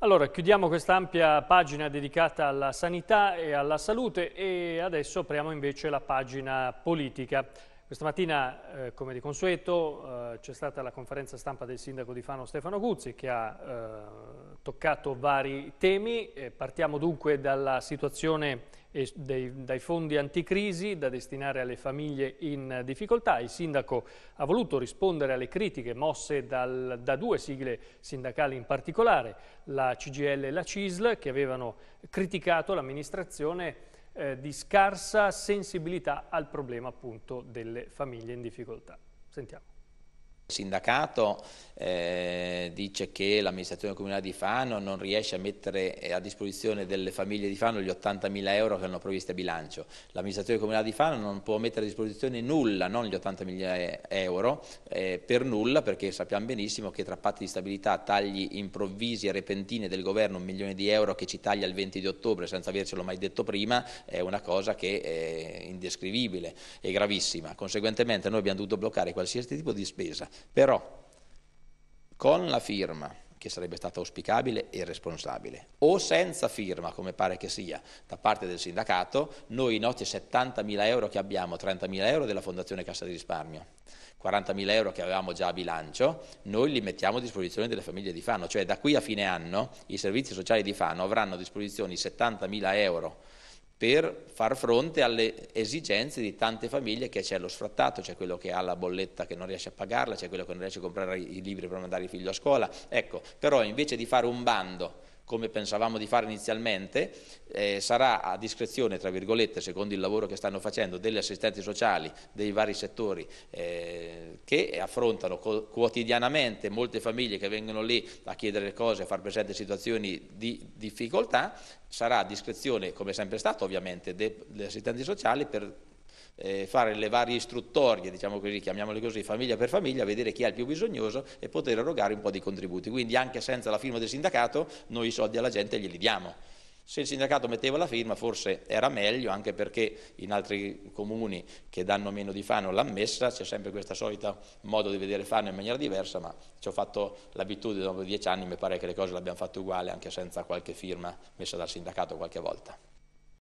Allora, chiudiamo questa ampia pagina dedicata alla sanità e alla salute e adesso apriamo invece la pagina politica. Questa mattina, eh, come di consueto, eh, c'è stata la conferenza stampa del sindaco di Fano Stefano Guzzi che ha eh, toccato vari temi. Eh, partiamo dunque dalla situazione eh, dei, dai fondi anticrisi da destinare alle famiglie in difficoltà. Il sindaco ha voluto rispondere alle critiche mosse dal, da due sigle sindacali in particolare, la CGL e la CISL, che avevano criticato l'amministrazione eh, di scarsa sensibilità al problema appunto delle famiglie in difficoltà. Sentiamo. Il sindacato eh, dice che l'amministrazione comunale di Fano non riesce a mettere a disposizione delle famiglie di Fano gli 80.000 euro che hanno previsti a bilancio. L'amministrazione comunale di Fano non può mettere a disposizione nulla, non gli 80.000 euro, eh, per nulla perché sappiamo benissimo che tra patti di stabilità, tagli improvvisi e repentini del governo, un milione di euro che ci taglia il 20 di ottobre senza avercelo mai detto prima, è una cosa che è indescrivibile e gravissima. Conseguentemente noi abbiamo dovuto bloccare qualsiasi tipo di spesa. Però con la firma, che sarebbe stata auspicabile e responsabile, o senza firma, come pare che sia, da parte del sindacato, noi i nostri 70.000 euro che abbiamo, 30.000 euro della Fondazione Cassa di Risparmio, 40.000 euro che avevamo già a bilancio, noi li mettiamo a disposizione delle famiglie di Fano, cioè da qui a fine anno i servizi sociali di Fano avranno a disposizione 70.000 euro per far fronte alle esigenze di tante famiglie che c'è lo sfrattato, c'è quello che ha la bolletta che non riesce a pagarla, c'è quello che non riesce a comprare i libri per mandare il figlio a scuola. Ecco, però invece di fare un bando come pensavamo di fare inizialmente, eh, sarà a discrezione, tra virgolette, secondo il lavoro che stanno facendo, degli assistenti sociali dei vari settori eh, che affrontano quotidianamente molte famiglie che vengono lì a chiedere cose, a far presente situazioni di difficoltà, sarà a discrezione, come è sempre stato ovviamente, degli assistenti sociali per eh, fare le varie istruttorie, diciamo così, chiamiamole così, famiglia per famiglia, vedere chi è il più bisognoso e poter erogare un po' di contributi. Quindi anche senza la firma del sindacato noi i soldi alla gente glieli diamo. Se il sindacato metteva la firma forse era meglio, anche perché in altri comuni che danno meno di Fano l'ha messa, c'è sempre questo solito modo di vedere Fano in maniera diversa, ma ci ho fatto l'abitudine dopo dieci anni, mi pare che le cose le abbiamo fatte uguali anche senza qualche firma messa dal sindacato qualche volta.